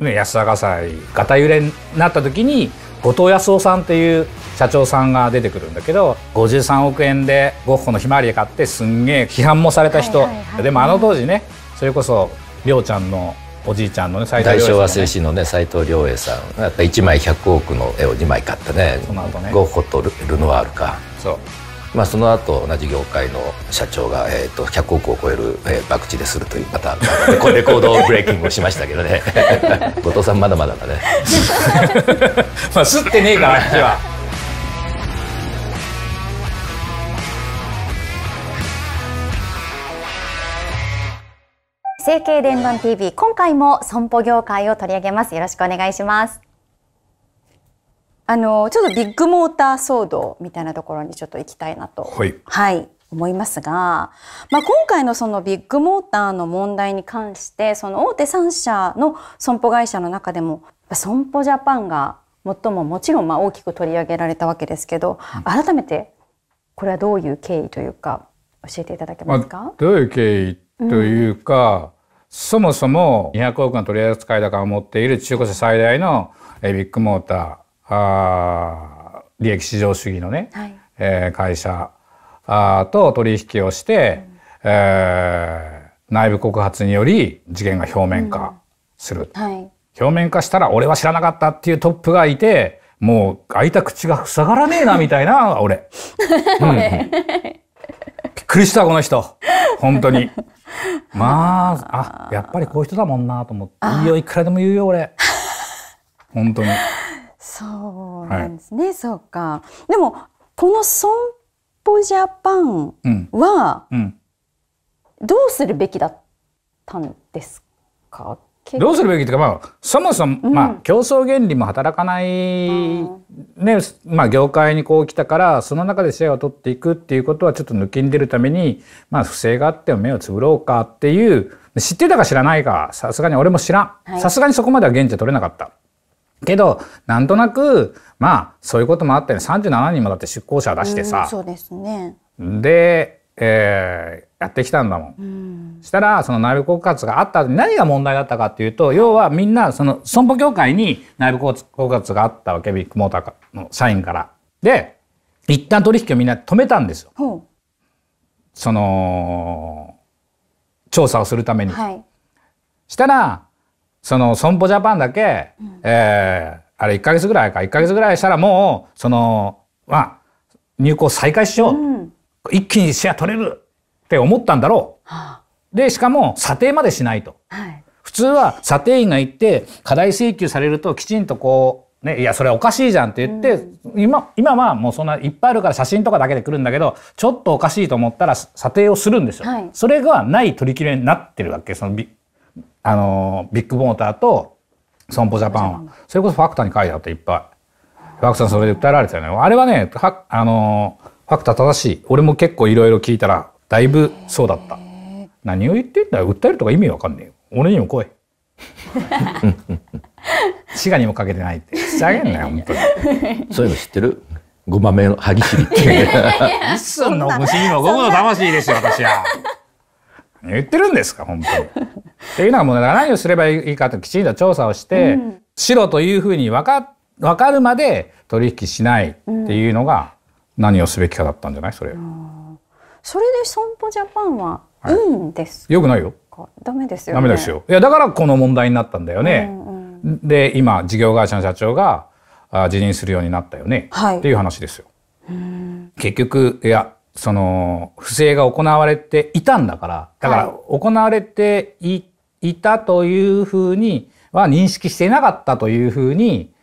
ね、安坂祭がた揺れになった時に後藤康夫さんっていう社長さんが出てくるんだけど53億円でゴッホの「ひまわり」買ってすんげえ批判もされた人、はいはいはい、でもあの当時ねそれこそ亮ちゃんのおじいちゃんのね斎藤大昭和精神のね斎藤亮栄さんやっぱ1枚100億の絵を2枚買ったねゴッホとルノワールかそうまあ、その後同じ業界の社長が、えーと、と100億を超える、えー、博打でするというまたレコ レコードブレーキングをしましたけどね 後藤さんまだまだだね まあすってねえからあっちは。成形伝聞 TV 今回も損保業界を取り上げますよろしくお願いしますあのちょっとビッグモーター騒動みたいなところにちょっと行きたいなと、はい、はい、思いますが、まあ、今回のそのビッグモーターの問題に関してその大手3社の損保会社の中でも損保ジャパンが最ももちろんまあ大きく取り上げられたわけですけど、うん、改めてこれはどういう経緯というか教えていただけますか、まあ、どういう経緯というか、うん、そもそも200億の取り扱いから持っている中古車最大のビッグモーターあ利益至上主義のね、はい、えー、会社あと取引をして、うん、えー、内部告発により事件が表面化する、うんはい、表面化したら俺は知らなかったっていうトップがいてもう開いた口が塞がらねえなみたいな 俺、う ん、びっくりしたこの人本当に。まあ、あ、やっぱりこういう人だもんなと思って。いいよ、いくらでも言うよ、俺。本当に。そうなんですね、はい、そうか。でもこの損保ジャパンは、どうするべきだったんですか、どうするべきというか、まあ、そもそも、まあ、競争原理も働かない、ねまあ、業界にこう来たからその中でシェアを取っていくっていうことはちょっと抜きに出るために、まあ、不正があっても目をつぶろうかっていう知ってたか知らないかさすがに俺も知らんさすがにそこまでは現地で取れなかった。けど、なんとなく、まあ、そういうこともあったね。37人もだって出向者出してさ。うそうですね。で、えー、やってきたんだもん。うん、したら、その内部告発があった後に何が問題だったかっていうと、要はみんな、その、損保協会に内部告発があったわけ、ビッグモーターの社員から。で、一旦取引をみんな止めたんですよ。その、調査をするために。はい、したら、その損保ジャパンだけ、うん、えー、あれ1ヶ月ぐらいか1ヶ月ぐらいしたらもうそのまあ入港再開しよう、うん、一気にシェア取れるって思ったんだろう。はあ、でしかも査定までしないと。はい、普通は査定員が行って課題請求されるときちんとこうね、いや、それおかしいじゃんって言って、うん、今、今はもうそんないっぱいあるから写真とかだけで来るんだけど、ちょっとおかしいと思ったら査定をするんですよ。はい、それがない取り決めになってるわけ、そのビあのビッグモーターと損保ジャパンはそれこそファクターに書いてあっていっぱいファクターそれで訴えられてたよねあれはねはあのファクター正しい俺も結構いろいろ聞いたらだいぶそうだった何を言ってんだよ訴えるとか意味わかんねえよ俺にも来い 滋賀にもかけてないってふざけんなよ本当に そういうの知ってるごまめの歯ぎしりっていうそんな虫にも午の魂ですよ私は何言ってるんですか本当に。っていうのはもう何をすればいいかときちんと調査をして、うん、白というふうに分か分かるまで取引しないっていうのが何をすべきかだったんじゃないそれ、うん。それで損保ジャパンはいいんです、はい、よくないよ。ダメですよ、ね、ダメですよ。いやだからこの問題になったんだよね。うんうん、で今事業会社の社長があ辞任するようになったよね、はい、っていう話ですよ。結局いやその不正が行われていたんだから、だから行われてい,、い、たというふうには認識していなかったというふうに、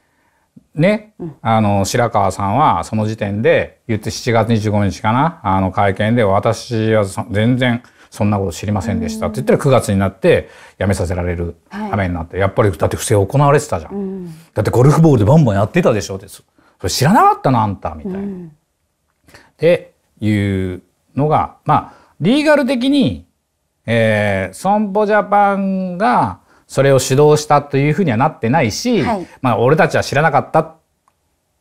ね、あの、白川さんはその時点で言って7月25日かな、あの会見で私は全然そんなこと知りませんでしたって言ったら9月になって辞めさせられるためになって、やっぱりだって不正行われてたじゃん。だってゴルフボールでバンバンやってたでしょです。それ知らなかったな、あんた、みたいな。で、いうのが、まあ、リーガル的に、えー、損保ジャパンがそれを主導したというふうにはなってないし、はい、まあ、俺たちは知らなかったっ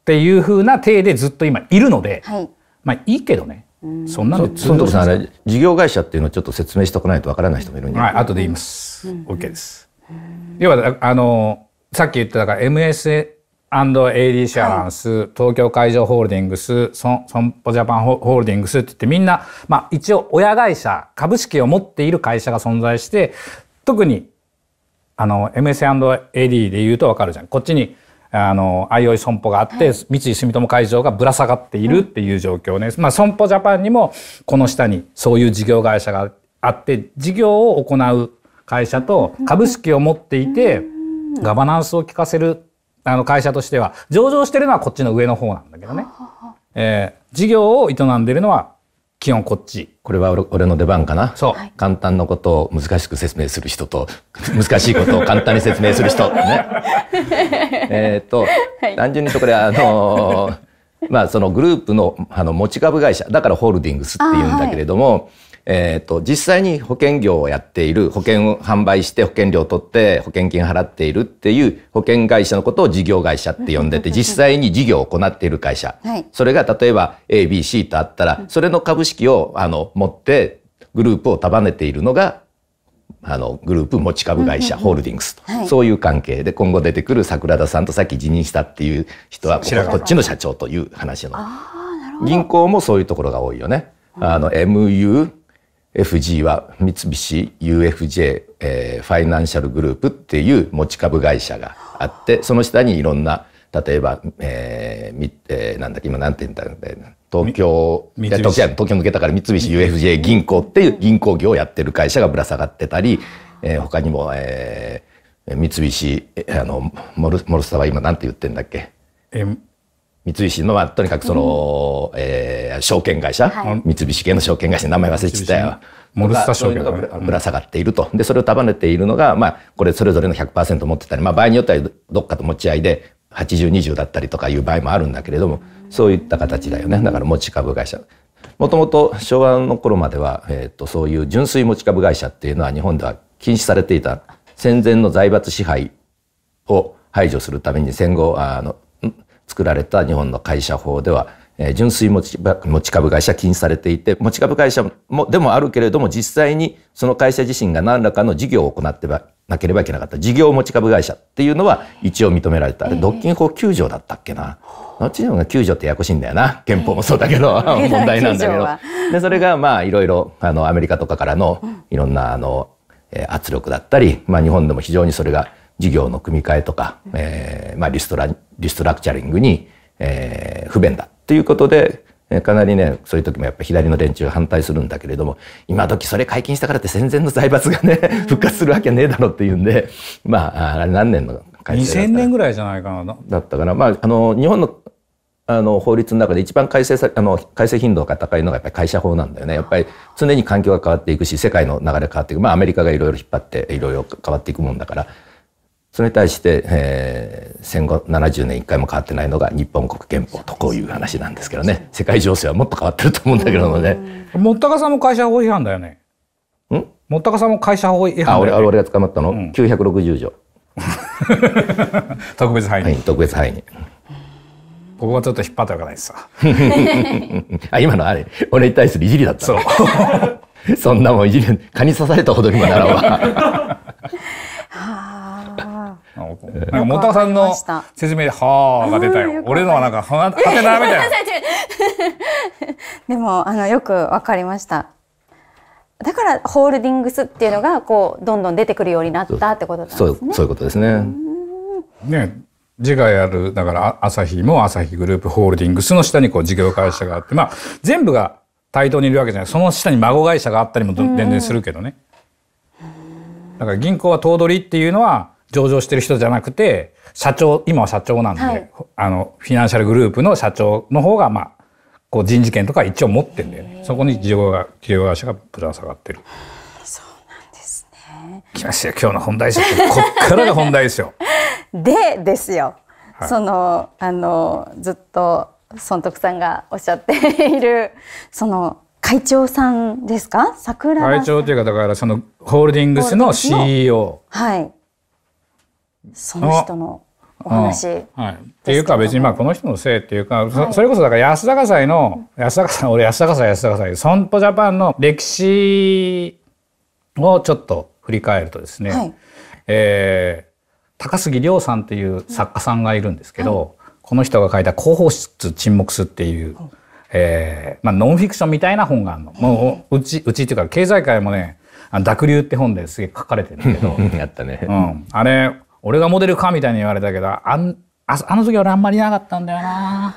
ていうふうな体でずっと今いるので、はい、まあ、いいけどね。そんなのずっとさんあれ事業会社っていうのをちょっと説明しておかないとわからない人もいるんで、はい、後で言います。OK です。要はあのさっき言っただから MS アンドエイリーシャアランス、はい、東京海上ホールディングス、損保ジャパンホールディングスって言ってみんな、まあ一応親会社、株式を持っている会社が存在して、特にあの MS&AD で言うとわかるじゃん。こっちにあの、あいおい損保があって、はい、三井住友海上がぶら下がっているっていう状況ね。うまあ、損保ジャパンにも、この下にそういう事業会社があって、事業を行う会社と株式を持っていて、ガバナンスを聞かせるあの会社としては上場してるのはこっちの上の方なんだけどね、えー、事業を営んでるのは基本こっちこれは俺の出番かなそう、簡単なことを難しく説明する人と 難しいことを簡単に説明する人ね えっと、はい、単純にとこれあのー、まあそのグループのあの持ち株会社だからホールディングスっていうんだけれども、えーと、実際に保険業をやっている保険を販売して保険料を取って保険金払っているっていう保険会社のことを事業会社って呼んでて実際に事業を行っている会社、はい、それが例えば ABC とあったらそれの株式をあの持ってグループを束ねているのがあのグループ持ち株会社ホールディングスと、はい、そういう関係で今後出てくる桜田さんとさっき辞任したっていう人はこっちの社長という話の銀行もそういうところが多いよね。あの MU FG は三菱 UFJ、えー、ファイナンシャルグループっていう持ち株会社があってその下にいろんな例えば、えーみえー、なんだっけ今んて言ったんだよ東京東京東京抜けたから三菱 UFJ 銀行っていう銀行業をやってる会社がぶら下がってたり、えー、他にも、えー、三菱あのモルモルスタは今何て言ってんだっけ M 三市の、まあ、とにかくその、うん、えー、証券会社、はい、三菱系の証券会社、名前忘れちゃったよ。モルスタ証券がぶら下がっていると。で、それを束ねているのが、まあ、これそれぞれの100%持ってたり、まあ、場合によってはどっかと持ち合いで、80、20だったりとかいう場合もあるんだけれども、そういった形だよね。だから持ち株会社。もともと昭和の頃までは、えっ、ー、と、そういう純粋持ち株会社っていうのは日本では禁止されていた戦前の財閥支配を排除するために戦後、あの、作られた日本の会社法では、え純粋持ち株会社禁止されていて持ち株会社もでもあるけれども実際にその会社自身が何らかの事業を行ってばなければいけなかった事業持ち株会社っていうのは一応認められたあれ独禁法9条だったっけな、どっちの方が9条ってややこしいんだよな憲法もそうだけど、問題なんだけどでそれがまあいろいろあのアメリカとかからのいろんなあの圧力だったり、まあ、日本でも非常にそれが事業の組み替えとか、えーまあ、リストラリストラクチャリングに、えー、不便だということでかなりねそういう時もやっぱ左の連中反対するんだけれども今時それ解禁したからって戦前の財閥がね、復活するわけねえだろっていうんでまあ何年の改正だった2000年ぐらいじゃないかなだったかな、まあ、あの日本のあの法律の中で一番改正さあの改正頻度が高いのがやっぱり会社法なんだよねやっぱり常に環境が変わっていくし世界の流れ変わっていくまあアメリカがいろいろ引っ張っていろいろ変わっていくもんだからそれに対して、えー、戦後70年一回も変わってないのが日本国憲法とこういう話なんですけどね世界情勢はもっと変わってると思うんだけどもね。もったかさんも会社法違反だよね。もったかさんも会社法違反だよ、ね、あ俺俺が捕まったの、うん、960条 特別範囲はい、特別範囲に。ここはちょっと引っ張っておかないですさ。あ、今のあれ、俺に対するいじりだった。そ そんなもんいじり、蚊に刺されたほどにもならば。本たさんの説明で、はあが出たよ。俺のはなんか、はてなみたいな。でも、あの、よくわかりました。だからホールディングスっていうのがこうどんどん出てくるようになったってことなんですね。そうそういうことですね。ね次回あるだから朝日も朝日グループホールディングスの下にこう事業会社があってまあ全部が対等にいるわけじゃないその下に孫会社があったりも全然するけどね。だから銀行は頭取っていうのは上場してる人じゃなくて、社長、今は社長なんで、はい、あの、フィナンシャルグループの社長の方が、まあ、こう人事権とか一応持ってんだよね。そこに事業が、事業会社がぶら下がってる。そうなんですね。来ましたよ、今日の本題ですよ。こっからが本題ですよ。で、ですよ。はい、その、あの、ずっと、孫徳さんがおっしゃっている、その、会長さんですか桜会長というかだからそのホールディングスの CEO はいその人のお話、うんはい、っていうか別にまあこの人のせいっていうか、はい、それこそだから安高祭の、安高祭俺安高祭安高祭損保ジャパンの歴史をちょっと振り返るとですね、はい、えー、高杉亮さんっていう作家さんがいるんですけど、はい、この人が書いた「広報室沈黙す」っていう、ええー、まあ、ノンフィクションみたいな本があるの。もううちうちっていうか経済界もね「濁流」って本ですげえ書かれてるんだけど やったね、うん、あれ俺がモデルかみたいに言われたけどあんああの時俺あんまりいなかったんだよな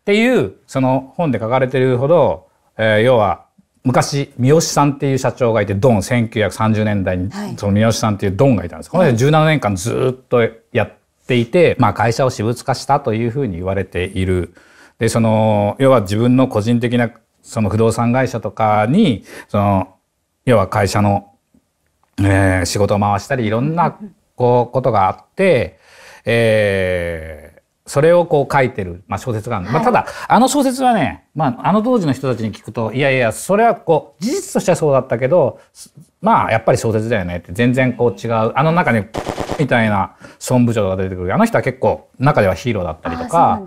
っていうその本で書かれてるほど、えー、要は昔三好さんっていう社長がいてドン1930年代にその三好さんっていうドンがいたんです、はい、この人17年間ずっとやっていて、まあ、会社を私物化したというふうに言われている。でその要は自分の個人的なその不動産会社とかにその要は会社のえー、仕事を回したりいろんなこうことがあって、えー、それをこう書いてる、まあ、小説がある、まあ、ただあの小説はね、まあ、あの当時の人たちに聞くといやいやそれはこう事実としてはそうだったけどまあやっぱり小説だよねって全然こう違うあの中にみたいな孫部長が出てくるあの人は結構中ではヒーローだったりとか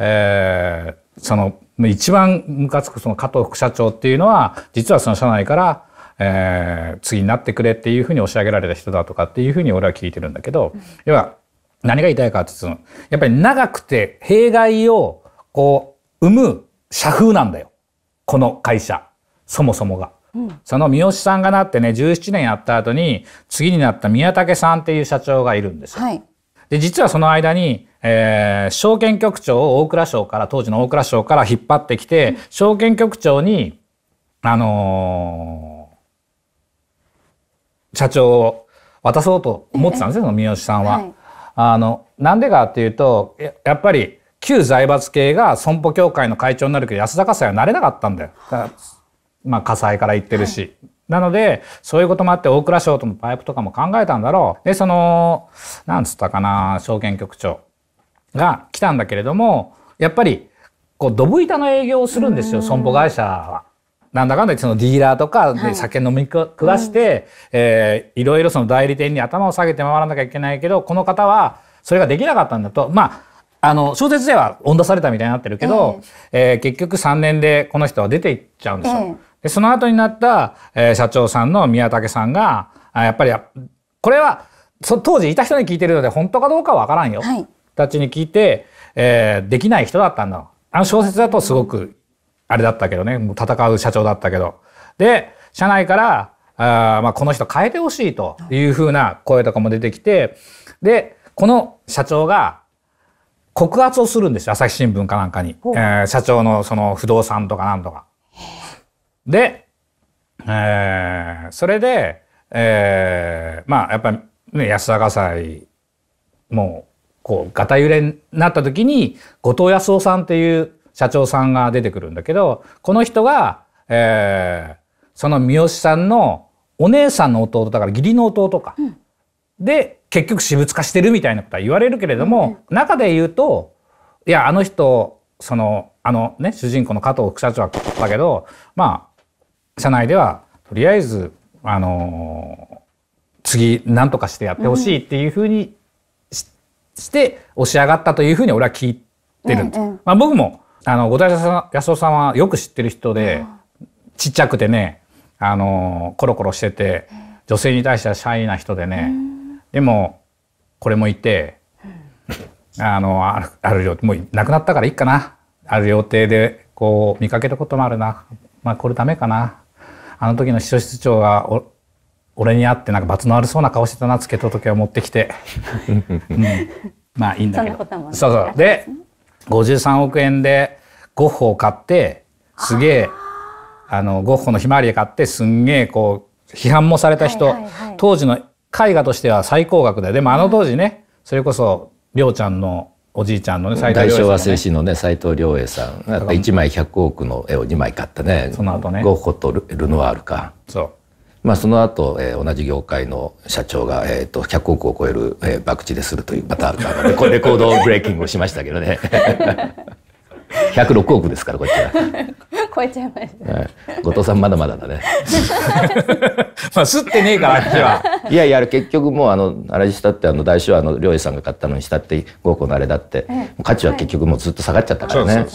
えその一番ムカつくその加藤副社長っていうのは実はその社内からえー、次になってくれっていうふうに押し上げられた人だとかっていうふうに俺は聞いてるんだけど、要は何が言いたいかって言うと、やっぱり長くて弊害をこう生む社風なんだよ。この会社。そもそもが。その三好さんがなってね、17年やった後に、次になった宮武さんっていう社長がいるんですよ。はい、で、実はその間に、えー、証券局長を大蔵省から、当時の大蔵省から引っ張ってきて、うん、証券局長に、あのー社長を渡そうと思ってたんですよ、三好さんは。はい、あの、なんでかっていうと、やっぱり旧財閥系が損保協会の会長になるけど安田火災はなれなかったんだよ。だまあ火災から言ってるし。はいなので、そういうこともあって、大蔵省とのパイプとかも考えたんだろう。で、その、なんつったかな、証券局長が来たんだけれども、やっぱり、こう、ドブ板の営業をするんですよ、損保会社は。なんだかんだそのディーラーとかで酒飲み食わして、はいうん、えー、いろいろその代理店に頭を下げて回らなきゃいけないけどこの方はそれができなかったんだとまああの小説では温出されたみたいになってるけど、えー、えー、結局3年でこの人は出ていっちゃうんですよ。えー、でその後になった、えー、社長さんの宮武さんがやっぱりこれはそ当時いた人に聞いてるので本当かどうかわからんよ、はい、たちに聞いて、えー、できない人だったんだあの小説だとすごくあれだったけどね、もう戦う社長だったけど。で、社内から、あまあ、この人変えてほしいというふうな声とかも出てきて、で、この社長が告発をするんですよ。朝日新聞かなんかに。えー、社長のその不動産とかなんとか。で、えー、それで、えー、まあ、やっぱり、ね、安田火災も、こう、ガタ揺れになった時に、後藤康夫さんっていう社長さんが出てくるんだけど、この人が、えー、その三好さんのお姉さんの弟だから義理の弟か。で、結局私物化してるみたいなことは言われるけれども、中で言うと、いや、あの人、その、あのね、主人公の加藤副社長だけど、まあ、社内では、とりあえず、あのー、次、何とかしてやってほしいっていうふうにしうん、して、押し上がったというふうに俺は聞いてるんです。うんうん、まあ僕も、あの、後田安夫さんはよく知ってる人で、ちっちゃくてね、あの、コロコロしてて、女性に対してはシャイな人でね、でも、これもいて、あの、ある、ある料もう亡くなったからいいかな。ある料亭で、こう、見かけたこともあるな。まあ、これダメかな。あの時の秘書室長がお、俺に会ってなんか罰の悪そうな顔してたな、つけた時は持ってきて。うん、まあ、いいんだけど。そんなこともそうそう。で、53億円でゴッホを買ってすげえあのゴッホの「ひまわり」買ってすんげえこう批判もされた人、はいはいはい、当時の絵画としては最高額ででもあの当時ね、それこそ亮ちゃんのおじいちゃんのね斎藤昭和製紙のね斎藤亮栄さんやっぱ1枚100億の絵を2枚買ってねその後ねゴッホとルノワールかそうまあ、その後、えー、同じ業界の社長が、えーと、と100億を超える、えー、博打でするというまたレコ レコードブレーキングをしましたけどね106 億ですからこっちは。超えちゃいました、はい、後藤さんまだまだだね。まあすってねえからあっちは。いやいや結局もうあのあれしたってあの大師はあの良平さんが買ったのにしたって豪庫のあれだって、価値は結局もうずっと下がっちゃったからね。はい、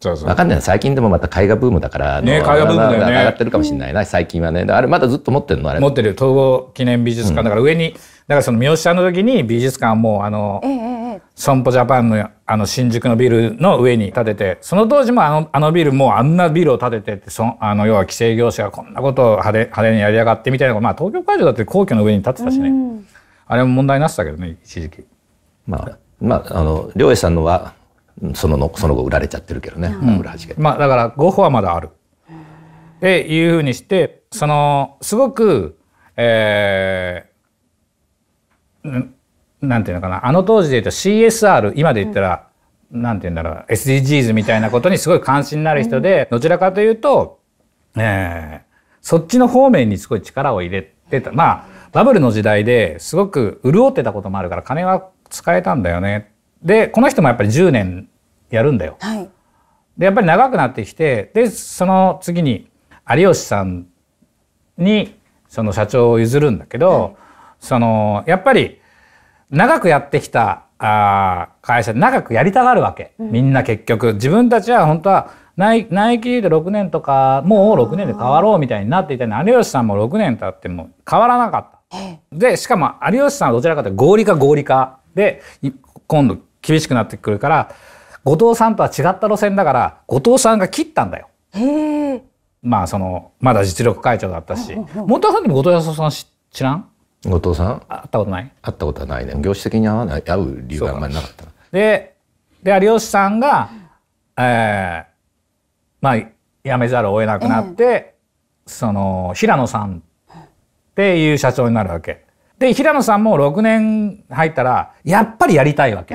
分かんない最近でもまた絵画ブームだからね絵画ブームだよね上がってるかもしれないな、最近はねあれまだずっと持ってるのあれ持ってる統合記念美術館だから上に、うん、だからその三好さんの時に美術館もあの、ええ、損保ジャパンのあの新宿のビルの上に建ててその当時もあのあのビルもあんなビルを建ててってそあの要は規制業者がこんなことを派手派手にやりやがってみたいなまあ東京会場だって皇居の上に建てたしね、うん、あれも問題になってたけどね一時期。まあまあ、あの、両栄さんのは、そののその後売られちゃってるけどね、うん、まあ、だからゴッホはまだあるっていうふうにしてそのすごく、えー、なんていうのかなあの当時で言うと CSR 今で言ったら、うん、なんて言うんだろう SDGs みたいなことにすごい関心になる人で、うん、どちらかというと、えー、そっちの方面にすごい力を入れてたまあバブルの時代ですごく潤ってたこともあるから金は使えたんだよねでこの人もやっぱり10年やるんだよ。はい、でやっぱり長くなってきてでその次に有吉さんにその社長を譲るんだけど、はい、そのやっぱり長くやってきたあ会社長くやりたがるわけ、みんな結局自分たちは本当はナ内キで6年とかもう6年で変わろうみたいになっていたのに有吉さんも6年経っても変わらなかった。でしかも有吉さんはどちらかというと合理化合理化で今度厳しくなってくるから後藤さんとは違った路線だから後藤さんが切ったんだよ。まあそのまだ実力会長だったし本田さんでも後藤さん知らん後藤さん会ったことない会ったことはないね業種的に会わない会う理由があんまりなかったでで有吉さんが、えー、まあ辞めざるを得なくなって、その平野さんっていう社長になるわけで平野さんも6年入ったらやっぱりやりたいわけ、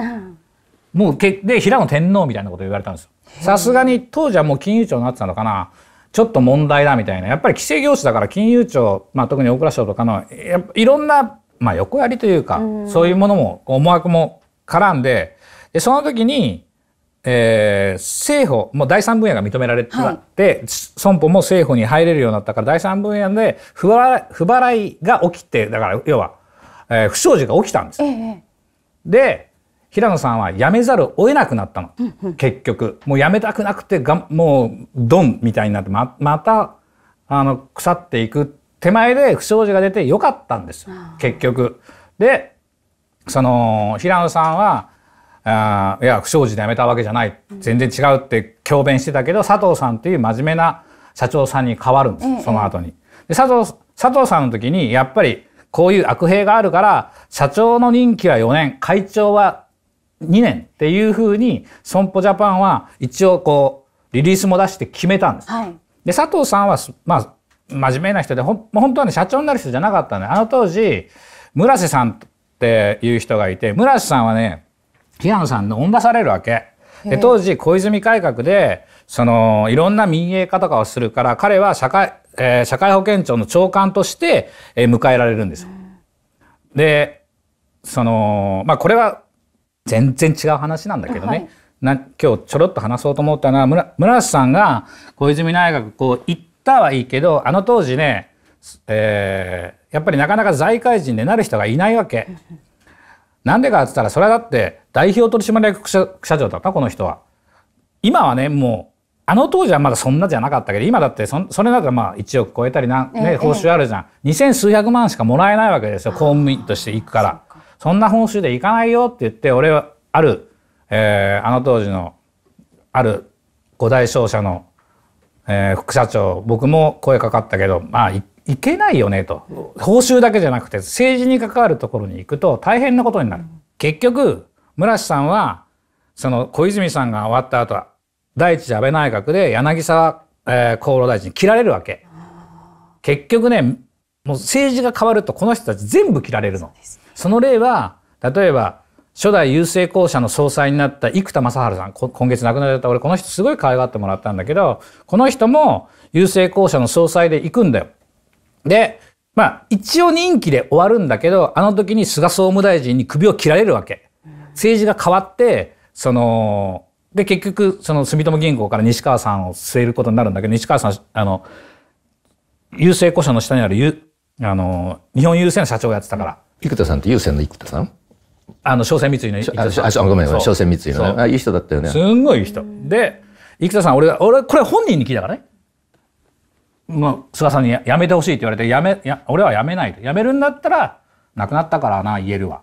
もうけで平野天皇みたいなこと言われたんですよ。さすがに当時はもう金融庁になってたのかなちょっと問題だみたいなやっぱり規制業種だから金融庁、まあ、特に大蔵省とかのいろんな、まあ、横やりというか、うそういうものも思惑も絡んででその時に、えー、政府もう第三分野が認められて、はい、損保も政府に入れるようになったから第三分野で不払いが起きてだから要は、えー、不祥事が起きたんです。ええ、で平野さんは辞めざるを得なくなったの、結局もう辞めたくなくてがもうドンみたいになってままたあの腐っていく手前で不祥事が出てよかったんですよ結局。でその平野さんはあいや不祥事で辞めたわけじゃない全然違うって強弁してたけど佐藤さんという真面目な社長さんに変わるんです、その後に。で佐藤佐藤さんの時にやっぱりこういう悪弊があるから社長の任期は4年会長は2年っていうふうに損保ジャパンは一応こうリリースも出して決めたんです。はい、で佐藤さんはまあ真面目な人でほ本当はね社長になる人じゃなかったねあの当時村瀬さんっていう人がいて村瀬さんはね平野さんの恩出されるわけ。で当時小泉改革でそのいろんな民営化とかをするから彼は社会,、えー、社会保険庁の長官として、えー、迎えられるんですよ。でそのまあこれは全然違う話なんだけどね、はい、な今日ちょろっと話そうと思ったのは村村瀬さんが小泉内閣こう行ったはいいけどあの当時ね、えー、やっぱりなかなか財界人でなる人がいないわけ。なんでかって言ったらそれはだって代表取締役社長だったこの人は。今はねもうあの当時はまだそんなじゃなかったけど今だってそそれだったらまあ1億超えたりな、ね、報酬あるじゃん、二千2,000数百万しかもらえないわけですよ公務員として行くから。そんな本州で行かないよって言って、俺はある、えー、あの当時の、ある五大商社の、えー、副社長、僕も声かかったけど、まあ、いけないよねと。報酬だけじゃなくて、政治に関わるところに行くと大変なことになる。うん、結局、村瀬さんは、その小泉さんが終わった後、第一次安倍内閣で柳沢、えー、厚労大臣に切られるわけ。結局ね、もう政治が変わるとこの人たち全部切られるの。その例は、例えば、初代郵政公社の総裁になった生田正治さん、今月亡くなっれた俺この人すごい可愛がってもらったんだけど、この人も郵政公社の総裁で行くんだよ。で、まあ一応任期で終わるんだけど、あの時に菅総務大臣に首を切られるわけ。政治が変わって、その、で結局その住友銀行から西川さんを据えることになるんだけど、西川さん、あの、郵政公社の下にある、あの、日本郵政の社長をやってたから。生田さんって優先の生田さんあの、商船三井の生田さん。あ、ごめんごめん、商船三井の、ね。あ、いい人だったよね。すんごいいい人。で、生田さん、俺、俺、これ本人に聞いたからね。もう、菅さんにやめてほしいって言われて、やめ、や、俺はやめないと。やめるんだったら、亡くなったからな、言えるわ。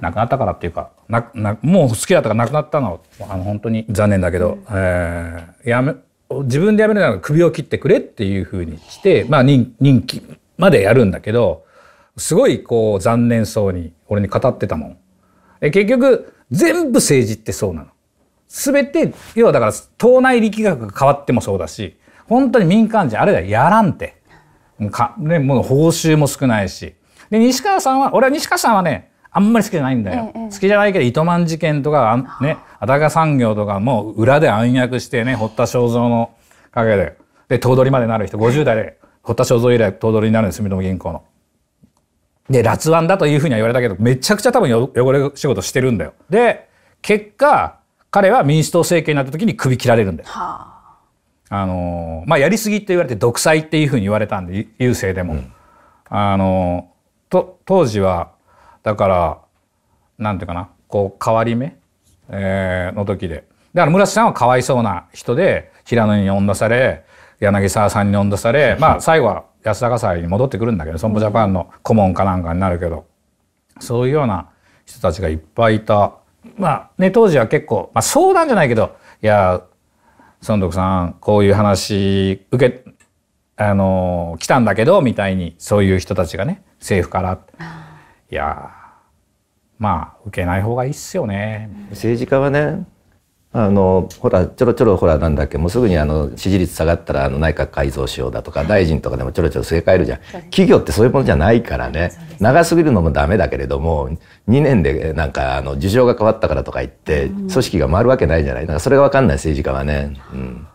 亡くなったからっていうか、な、な、もう好きだったから亡くなったのは、あの、本当に残念だけど、えー、やめ、自分でやめるなら首を切ってくれっていうふうにして、まあ、任期までやるんだけど、すごいこう残念そうに俺に語ってたもん。え結局、全部政治ってそうなの。すべて、要はだから党内力学が変わってもそうだし、本当に民間人、あれだ、やらんて。かね、もう報酬も少ないし。で、西川さんは、俺は西川さんはね、あんまり好きじゃないんだよ。ええ、好きじゃないけど、糸満事件とか、あね、あたか産業とか、もう裏で暗躍してね、堀田正造の陰で、で、頭取までなる人、50代で、堀田正造以来頭取になるんです、住友銀行の。で、辣腕だというふうには言われたけど、めちゃくちゃ多分汚れ仕事してるんだよ。で、結果、彼は民主党政権になった時に首切られるんだよ。はああのまあ、やりすぎって言われて独裁っていうふうに言われたんで郵政でも、うん、あのと当時はだからなんていうかなこう変わり目、えー、の時でだから村瀬さんはかわいそうな人で平野に呼んだされ柳沢さんに呼んだされ、まあ、最後は安高祭に戻ってくるんだけど損保ジャパンの顧問かなんかになるけど、そういうような人たちがいっぱいいた。まあね、当時は結構、まあ、相談じゃないけど、いや、孫徳さん、こういう話受け、あの、来たんだけど、みたいに、そういう人たちがね、政府から。いやまあ、受けない方がいいっすよね。政治家はね、あのほらちょろちょろほらなんだっけもうすぐにあの支持率下がったらあの内閣改造しようだとか大臣とかでもちょろちょろ据え替えるじゃん企業ってそういうものじゃないからね長すぎるのもダメだけれども2年でなんかあの事情が変わったからとか言って組織が回るわけないじゃないかそれがわかんない政治家はね。うん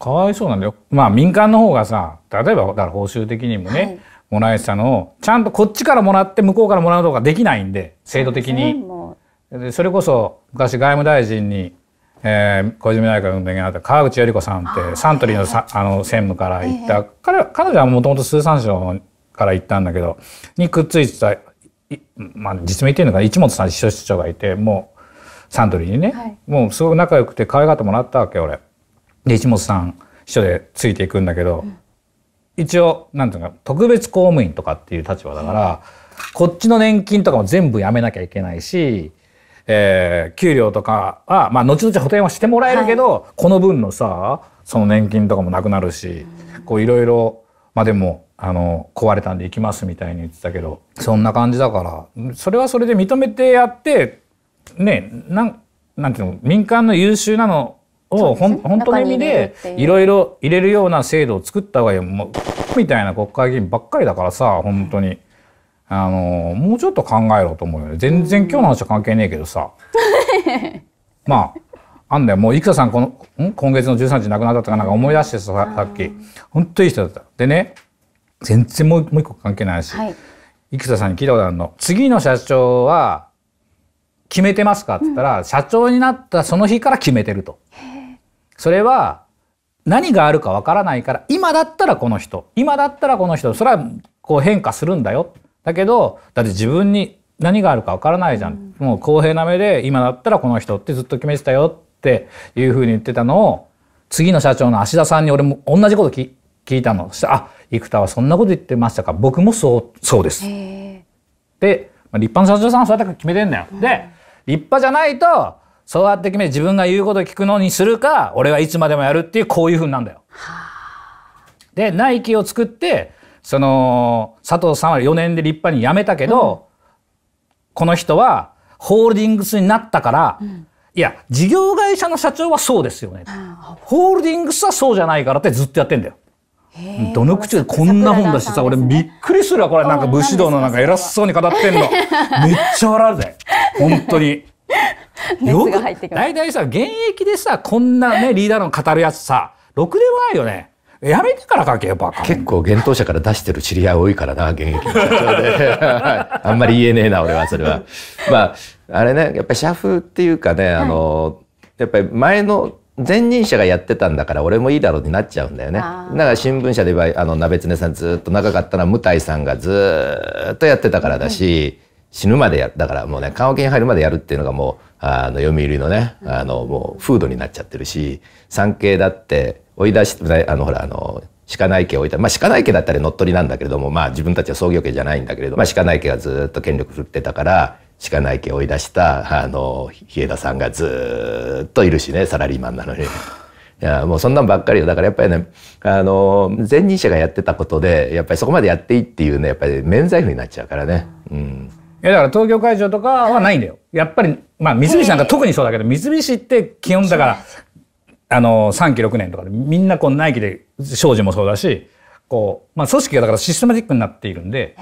かわいそうなんだよ。まあ民間の方がさ、例えばだから報酬的にもね、もらえてたのを、ちゃんとこっちからもらって向こうからもらうとかできないんで、制度的に。でそれこそ昔外務大臣に、えー、小泉内閣の電源あった川口頼子さんってサントリーのさあの専務から行った、彼彼女はもともと数産省から行ったんだけどにくっついてたまあ、実名言っていうのか一本さん秘書室長がいてもうサントリーにね、はい、もうすごく仲良くて可愛がってもらったわけ俺。で一本さん秘書でついていくんだけど、うん、一応なんていうか特別公務員とかっていう立場だから、こっちの年金とかも全部やめなきゃいけないしえー、給料とかは、まあ、後々補填はしてもらえるけど、はい、この分のさ、その年金とかもなくなるし、こういろいろ、まあでも、あの、壊れたんで行きますみたいに言ってたけど、そんな感じだから、それはそれで認めてやって、ね、なん、なんていうの、民間の優秀なのをほん、本当の意味でいろいろ入れるような制度を作った方がいいみたいな国会議員ばっかりだからさ本当に、あのもうちょっと考えろと思うよね全然今日の話は関係ねえけどさまああんだよもう生田さんこの今月の13日亡くなったとかなんか思い出してささっき本当といい人だったでね全然もうもう一個関係ないし、はい、生田さんに聞いたことあるの次の社長は決めてますかって言ったら、うん、社長になったその日から決めてると。それは何があるかわからないから今だったらこの人今だったらこの人それはこう変化するんだよだけどだって自分に何があるかわからないじゃん、うん、もう公平な目で今だったらこの人ってずっと決めてたよっていうふうに言ってたのを次の社長の芦田さんに俺も同じこと聞いたのしたあ生田はそんなこと言ってましたか僕もそうそうです。で、まあ、立派な社長さんはそうやって決めてんだよ。うん、で立派じゃないとそうやって決め自分が言うこと聞くのにするか俺はいつまでもやるっていうこういうふうなんだよ。でナイキを作ってその佐藤さんは4年で立派に辞めたけど、うん、この人はホールディングスになったから、うん、いや事業会社の社長はそうですよね、うん、ホールディングスはそうじゃないからってずっとやってんだよ。どの口でこんな本だしさ、俺びっくりするわこれなんか武士道のなんか偉そうに語ってんの めっちゃ笑うぜ本当に。よく大体さ現役でさこんなねリーダーの語るやつさろくでもないよね。やめてから書けよ、バカ。結構、厳冬者から出してる知り合い多いからな、現役の社長で。あんまり言えねえな、俺は、それは。まあ、あれね、やっぱり社風っていうかね、あの、やっぱり前の、前任者がやってたんだから俺もいいだろうになっちゃうんだよね。だから新聞社で言えば、あの、鍋常さんずっと長かったのは、無体さんがずっとやってたからだし、死ぬまでやだからもうね棺桶に入るまでやるっていうのがもうあの読売のねあのもう風土になっちゃってるし産経だって追い出してあのほらあの鹿内家を置いたまあ鹿内家だったら乗っ取りなんだけれどもまあ自分たちは創業家じゃないんだけれども、まあ鹿内家がずっと権力振ってたから鹿内家を追い出したあの日枝さんがずっといるしねサラリーマンなのに。いや、もうそんなんばっかりだからやっぱりね、あの、前任者がやってたことで、やっぱりそこまでやっていいっていうね、やっぱり免罪符になっちゃうからね。うん。いやだから東京会場とかはないんだよ。やっぱり、まあ三菱なんか特にそうだけど、三菱って基本だから、あの、3期6年とかでみんなこう内期で、庄司もそうだし、こう、まあ組織がだからシステマティックになっているんで、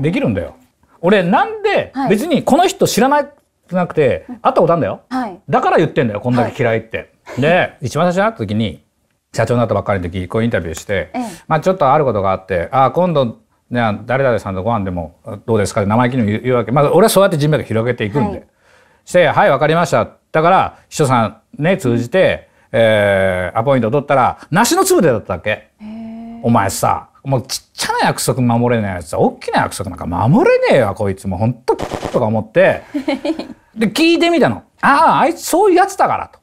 できるんだよ。俺なんで、別にこの人知らなくなくて、会ったことあるんだよ、はい。だから言ってんだよ、こんだけ嫌いって。で、一番最初に会った時に、社長になったばっかりの時、こういうインタビューして、まあちょっとあることがあって、ああ、今度、ね、誰々さんとご飯でもどうですかって生意気に言うわけ、まあ、俺はそうやって人脈広げていくんで、はい、して「はいわかりました」だから秘書さんね通じて、えー、アポイント取ったら梨の粒でだったっけお前さもうちっちゃな約束守れないやつ大きな約束なんか守れねえわこいつもほんととか思って で聞いてみたの「あああいつそういうやつだから」と。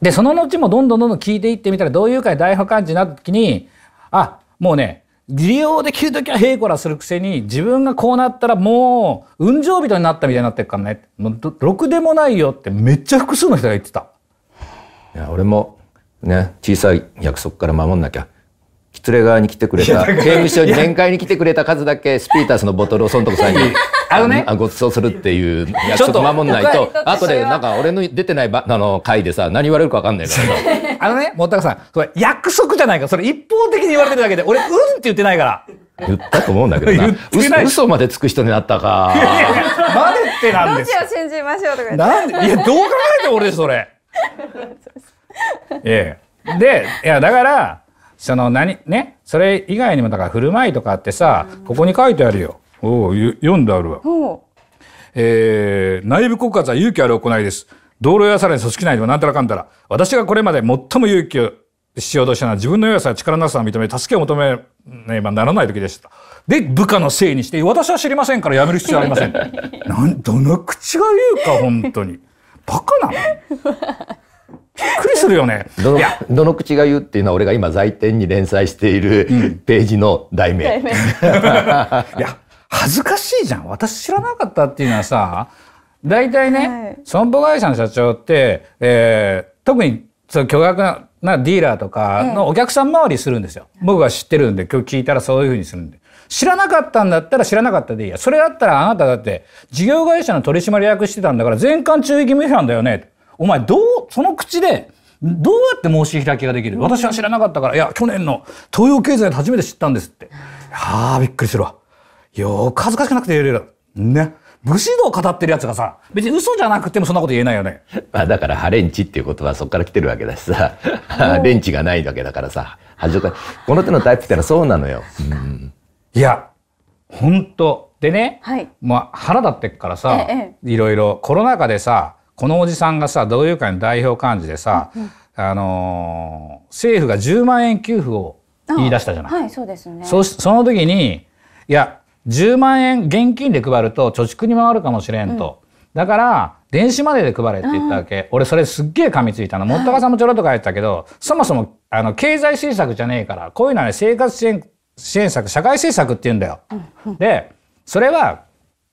でその後もどんどんどんどん聞いていってみたらどういうかで大破感治になった時にあもうね利用できる時はヘイコするくせに自分がこうなったらもう運上人になったみたいになってるからねろくでもないよってめっちゃ複数の人が言ってたいや俺もね小さい約束から守んなきゃ失礼側に来てくれた刑務所に面会に来てくれた数だけスピータースのボトルをそのとこさんに あのねごちそうするっていう約束守んないと後でなんか俺の出てないあの回でさ何言われるか分かんないから あのね、もったかさん、それ約束じゃないかそれ一方的に言われてるだけで、俺、うんって言ってないから。言ったと思うんだけどな。嘘嘘までつく人になったか。いやいや、までってなんですどっちを信じましょうとかなんで、いや、どう考えても俺それ。ええ。で、いや、だから、その何、ね、それ以外にも、だから振る舞いとかってさ、ここに書いてあるよ。おお、読んであるわ。えー、内部告発は勇気ある行いです。道路やさらに組織内でもなんたらかんたら、私がこれまで最も勇気をしようとしたのは自分の弱さや力なさを認め、助けを求めねばならない時でした。で、部下のせいにして、私は知りませんから辞める必要ありません。なん、どの口が言うか、本当に。バカなのびっくりするよね。どの、どの口が言うっていうのは、俺が今、在店に連載している、ページの題名。題名いや、恥ずかしいじゃん。私知らなかったっていうのはさ、大体ね、はい、損保会社の社長って、えー、特にその巨額なディーラーとかのお客さん回りするんですよ。ええ、僕は知ってるんで今日聞いたらそういうふうにするんで。知らなかったんだったら知らなかったでいいや。それだったらあなただって事業会社の取締役してたんだから全館注意義務違反だよね。お前どう、その口でどうやって申し開きができる、私は知らなかったから、いや、去年の東洋経済で初めて知ったんですって。はあ、びっくりするわ。よーく恥ずかしくなくて言えるよ。ね。武士道を語ってるやつがさ、別に嘘じゃなくてもそんなこと言えないよね。まあだから、ハレンチっていう言葉はそこから来てるわけだしさ、レンチがないわけだからさ、恥ずかこの手のタイプってのはそうなのよ。うん、いや、ほんと。でね、はい、まあ腹立ってっからさ、ええ、いろいろコロナ禍でさ、このおじさんがさ、同友会の代表幹事でさ、うんうん、あのー、政府が10万円給付を言い出したじゃない。はい、そうですね。そ、その時に、いや、10万円現金で配ると貯蓄に回るかもしれんと。うん、だから、電子マネーで配れって言ったわけ。俺それすっげえ噛みついたの。もったかさんもちょろっと書いてたけど、そもそも、あの、経済政策じゃねえから、こういうのはね、生活支援、支援策、社会政策って言うんだよ。うん、で、それは、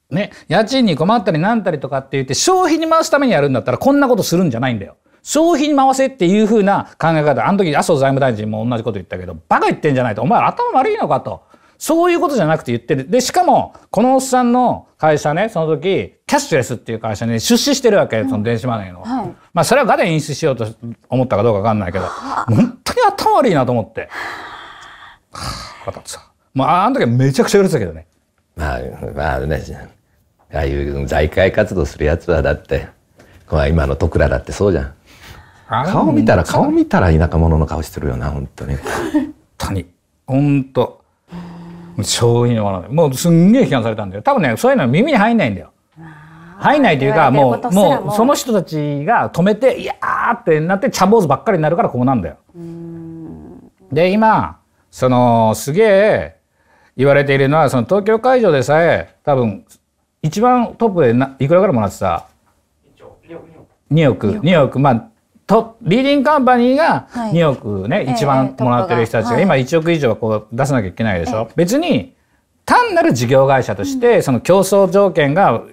ね、家賃に困ったりなんたりとかって言って消費に回すためにやるんだったらこんなことするんじゃないんだよ。消費に回せっていうふうな考え方、あの時麻生財務大臣も同じこと言ったけど、バカ言ってんじゃないと、お前頭悪いのかと。そういうことじゃなくて言ってる。で、しかも、このおっさんの会社ね、その時、キャッシュレスっていう会社に出資してるわけ、その電子マネーの。うんはい、まあ、それはガで飲出しようと思ったかどうかわかんないけど、本当に頭悪いなと思って。はあ、分かったまあ、あの時はめちゃくちゃ許わたけどね。まあ、まあね、ああいう財界活動するやつはだって、まあ、今の徳良だってそうじゃん。顔見たら、顔見たら田舎者の顔してるよな、本当に。本当に。本当。商品のもうすんげえ批判されたんだよ多分ねそういうの耳に入んないんだよ入んないというかもうもうその人たちが止めていやってなって茶坊主ばっかりになるからこうなんだよで今そのすげえ言われているのはその東京会場でさえ多分一番トップでないくらぐらいもらってた2億2億まあとリーディングカンパニーが2億ね、はい、一番もらってる人たちが今1億以上こう出さなきゃいけないでしょ、はい、別に単なる事業会社として、その競争条件が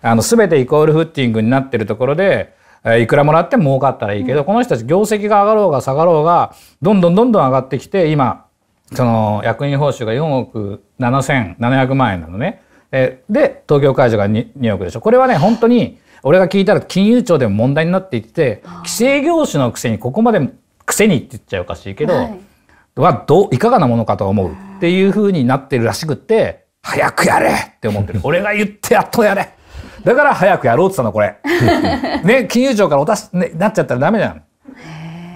あの全てイコールフッティングになってるところでいくらもらっても儲かったらいいけど、この人たち業績が上がろうが下がろうがどんどんどんどん上がってきて今その役員報酬が4億7700万円なのね。で東京会場が 2, 2億でしょこれはね本当に俺が聞いたら金融庁でも問題になっていて規制業種のくせにここまでくせにって言っちゃおかしいけど、はい、はどういかがなものかと思うっていうふうになってるらしくって早くやれって思ってる 俺が言ってやっとやれだから早くやろうって言ったのこれ ね金融庁からおたし、ね、なっちゃったらダメじゃん。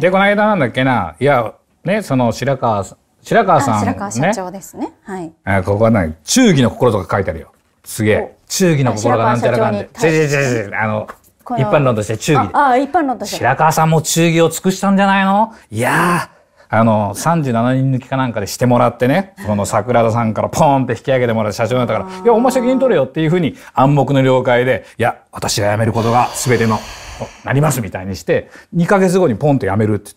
でこの間なんだっけないやねその白川白川さん、ね、白川社長ですね。はい。あここは何忠義の心とか書いてあるよ。すげえ。忠義の心がなんてゃらかんで。じゃじゃじあの、一般論として忠義ああ、一般論として。白川さんも忠義を尽くしたんじゃないのいやあの、37人抜きかなんかでしてもらってね、この桜田さんからポーンって引き上げてもらって社長になったから、いや、お前責任取れよっていうふうに暗黙の了解で、いや、私が辞めることが全ての、なりますみたいにして、2ヶ月後にポンと辞めるって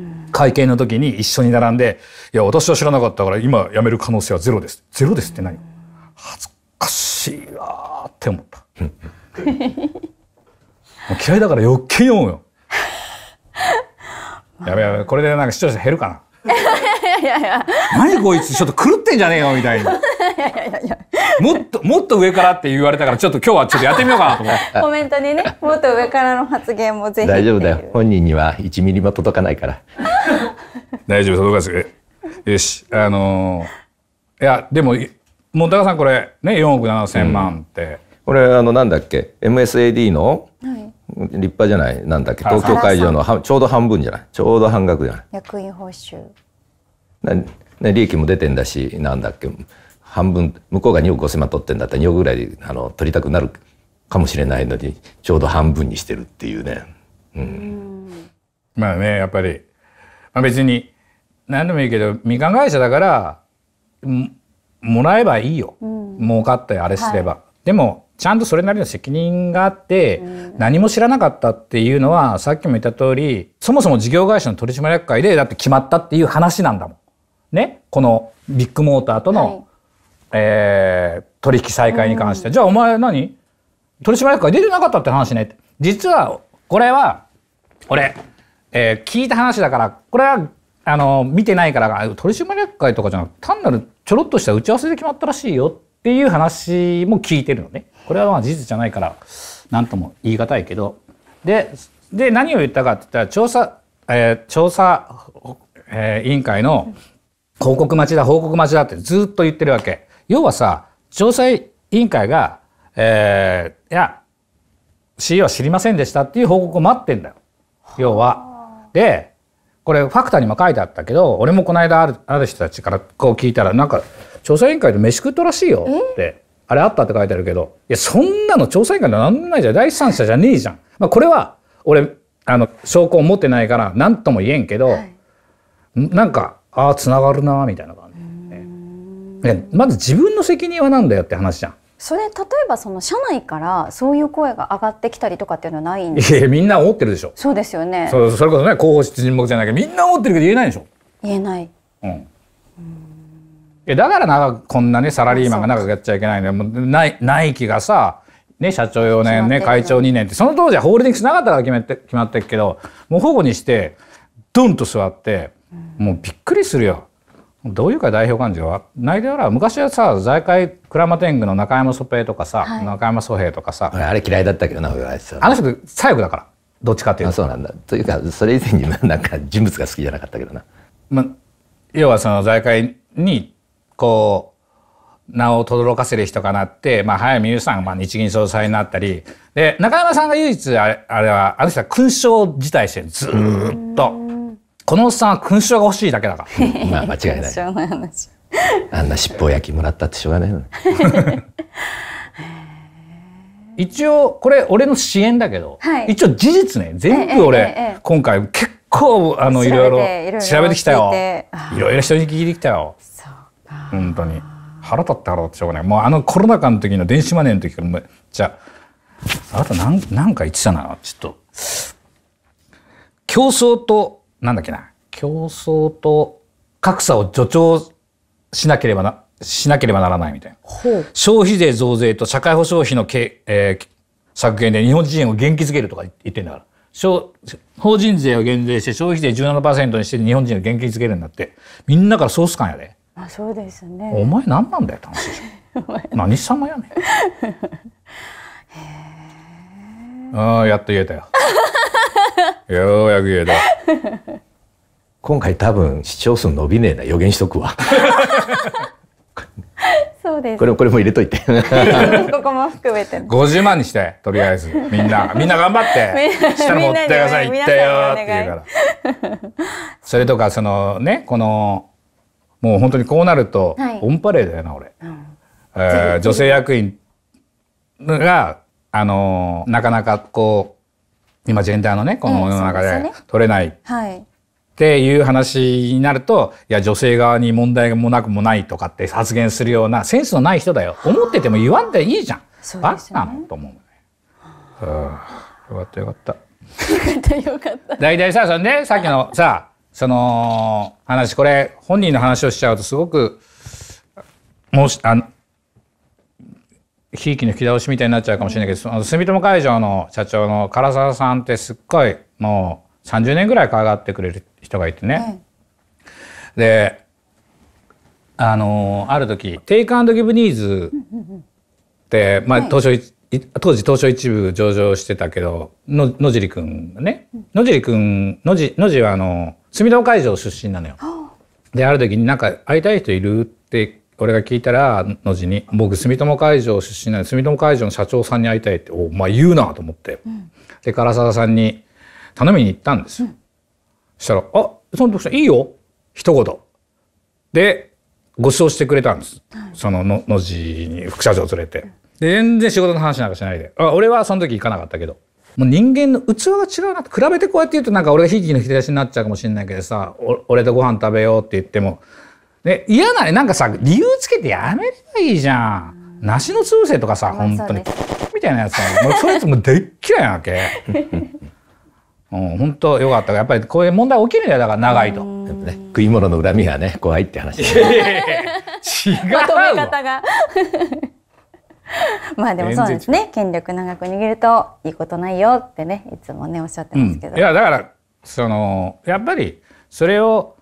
言って、会見の時に一緒に並んで、いや、私は知らなかったから今辞める可能性はゼロです。ゼロですって何恥ずあっしいなーって思った嫌いだから余計読むよ やべやべこれでなんか視聴者減るかないやいや何こいつちょっと狂ってんじゃねえよみたいにもっともっと上からって言われたからちょっと今日はちょっとやってみようかなと思ってコメントにねもっと上からの発言もぜひ大丈夫だよ本人には1ミリも届かないから大丈夫届かずよしあのー、いやでももう高さんこれね4億7千万って、これあのなんだっけ MSAD の立派じゃないなんだっけ東京会場のちょうど半分じゃないちょうど半額じゃない役員報酬な、ね、利益も出てんだしなんだっけ半分向こうが2億5千万取ってんだったら2億ぐらいあの取りたくなるかもしれないのにちょうど半分にしてるっていうね。うん、うんまあねやっぱり、まあ、別に何でもいいけどかん会社だからもらえばいいよ、うん、儲かってあれすれば、はい、でもちゃんとそれなりの責任があって、何も知らなかったっていうのは、さっきも言った通り、そもそも事業会社の取締役会で、だって決まったっていう話なんだもん。ね。このビッグモーターとの、はい、えー、取引再開に関して。うん、じゃあお前何取締役会出てなかったって話ね実は、これは、俺、えー、聞いた話だから、これはあの見てないから取締役会とかじゃなく単なるちょろっとした打ち合わせで決まったらしいよっていう話も聞いてるのねこれはまあ事実じゃないから何とも言い難いけどでで何を言ったかって言ったら調査、えー、調査、えー、委員会の報告待ちだ報告待ちだってずっと言ってるわけ要はさ調査委員会が、えー、いや CEO は知りませんでしたっていう報告を待ってんだよ要は。でこれファクターにも書いてあったけど俺もこの間あるある人たちからこう聞いたらなんか調査委員会で飯食っとらしいよってあれあったって書いてあるけどいやそんなの調査委員会でなんないじゃん第三者じゃねえじゃん。まあ、これは俺あの証拠を持ってないから何とも言えんけど、はい、なんかああつながるなみたいな感じ、ね、まず自分の責任は何だよって話じゃん。それ例えばその社内からそういう声が上がってきたりとかっていうのはないんですいやみんな思ってるでしょそうですよねそそれこそね候補沈黙じゃないけどみんな思ってるけど言えないでしょ言えないうんえだからなこんなねサラリーマンが長くやっちゃいけないのもうないナイキがさね、社長4年ね、会長2年って、その当時はホールディングスなかったから決めて、決まってるけど、もう保護にして、ドンと座って、もうびっくりするよ。どういうか代表感情はないであら昔はさ財界鞍馬天狗の中山蘇平とかさ、はい、中山蘇平とかさあれ嫌いだったけどな俺はあの人左翼だからどっちかっていうとそうなんだというかそれ以前になんか人物が好きじゃなかったけどな、ま要はその財界にこう名を轟かせる人かなって、まあ、早見優さんがまあ日銀総裁になったりで中山さんが唯一あれあれはあの人は勲章辞退してずっと。このおっさんは勲章が欲しいだけだから。まあ間違いない。あんな尻尾焼きもらったってしょうがないの。一応これ俺の支援だけど、はい、一応事実ね全部俺、今回結構あのいろいろ調べてきたよいろいろ人に聞いてきたよ本当に腹立って腹立ってしょうがないもうあのコロナ禍の時の電子マネーの時からめっちゃあなた何か言ってたなちょっと競争となんだっけな、競争と格差を助長しなければな、しなければならないみたいな。消費税増税と社会保障費のけ、えー、削減で日本人を元気づけるとか言ってんだから。法人税を減税して消費税17%にして日本人を元気づけるんだってみんなからソース感やであそうですねお前何なんだよって話で しょ何様やねんああやっと言えたよ ようやく言えた。今回多分視聴数伸びねえな予言しとくわ。そうです。これも、これも入れといて。ここも含めて。50万にしてとりあえずみんなみんな頑張って下の持ってください行ってよって言うから。それとかそのねこのもう本当にこうなると、はい、オンパレードやな俺。うん、女性役員があのなかなかこう今ジェンダーのねこの世の中で取れない、はいっていう話になるといや女性側に問題もなくもないとかって発言するようなセンスのない人だよ思ってても言わんでいいじゃん、ね、バカなのと思うはあ、よかったよかったよかったよかった大体さそれねさっきのさその話これ本人の話をしちゃうとすごくもしあの、ひいきの引き倒しみたいになっちゃうかもしれないけど、あの住友海上の社長の唐沢さんってすっごいもう30年ぐらいかがってくれる人がいてね。はい、であのある時テイクアンドギブニーズって、まあ、当初、はい、当時当初一部上場してたけどの野尻君がね野尻君のじ、のじはあの住友海上出身なのよ。である時になんか会いたい人いるって俺が聞いたらのじに「僕住友海上出身なんで住友海上の社長さんに会いたい」って「お前言うな」と思って、うん、で唐沢さんに頼みに行ったんですよ。うん、そしたら「あその時さんいいよ」一言。でご馳走してくれたんです、そののじに副社長連れて。で全然仕事の話なんかしないであ俺はその時行かなかったけど。もう人間の器が違うなって比べてこうやって言うとなんか俺がひいきの引き出しになっちゃうかもしれないけどさ俺とご飯食べようって言ってもで嫌なねなんかさ理由つけてやめればいいじゃん。梨の通せとかさ、本当にみたいなやつさ、もうそいつもでっ嫌いなわけ。うん、本当よかったやっぱりこういう問題起きるんだよだから長いと、ね、食い物の恨みはね怖いって話違うまとめ方が まあでもそうですね権力長く握るといいことないよってねいつもねおっしゃってますけど、うん、いやだからそのやっぱりそれを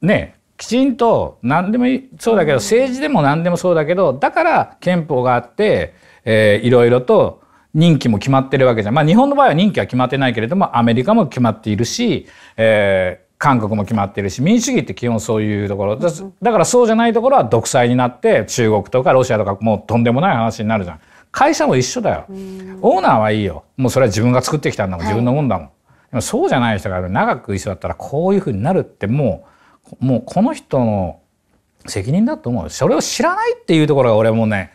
ねきちんと何でもいいそうだけど政治でも何でもそうだけどだから憲法があって、えいろいろと任期も決まってるわけじゃん。まあ日本の場合は任期は決まってないけれどもアメリカも決まっているし、えー、韓国も決まってるし民主主義って基本そういうところだだからそうじゃないところは独裁になって中国とかロシアとかもうとんでもない話になるじゃん。会社も一緒だよ。オーナーはいいよ。もうそれは自分が作ってきたんだもん、自分のもんだもん。はい、でもそうじゃない人が長く一緒だったらこういうふうになるってもうもうこの人の責任だと思うそれを知らないっていうところが俺もね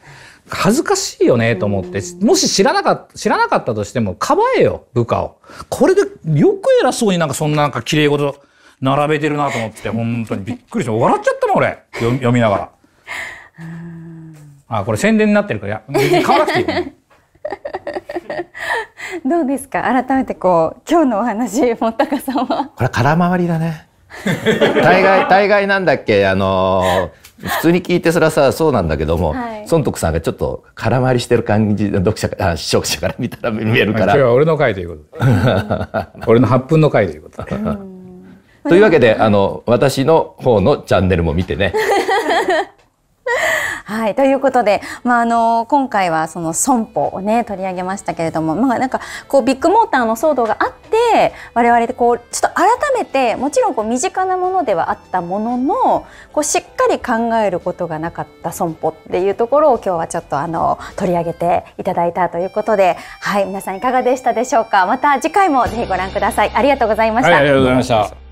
恥ずかしいよねと思って、もし知らなかった、知らなかったとしても、かばえよ、部下を。これで、よく偉そうになんかそんななんか綺麗事並べてるなと思って、本当にびっくりして、笑っちゃったもん、俺。読みながら。あ、これ宣伝になってるから、いや、別に買わなくていい、どうですか改めてこう、今日のお話、本高さんは。これ空回りだね。大概大概なんだっけあのー、普通に聞いてそれはさそうなんだけども、はい、孫徳さんがちょっと空回りしてる感じ読者あ視聴者から 見たら見えるから。今日は俺の回ということ 俺の8分の回ということというわけであの私の方のチャンネルも見てね。はい、ということで、まあ、あの今回はその損保をね取り上げましたけれども、まあ、なんかこうビッグモーターの騒動があって我々でこうちょっと改めてもちろんこう身近なものではあったもののこうしっかり考えることがなかった損保っていうところを今日はちょっとあの取り上げていただいたということで、はい、皆さんいかがでしたでしょうかまた次回もぜひご覧くださいありがとうございました、はい、ありがとうございました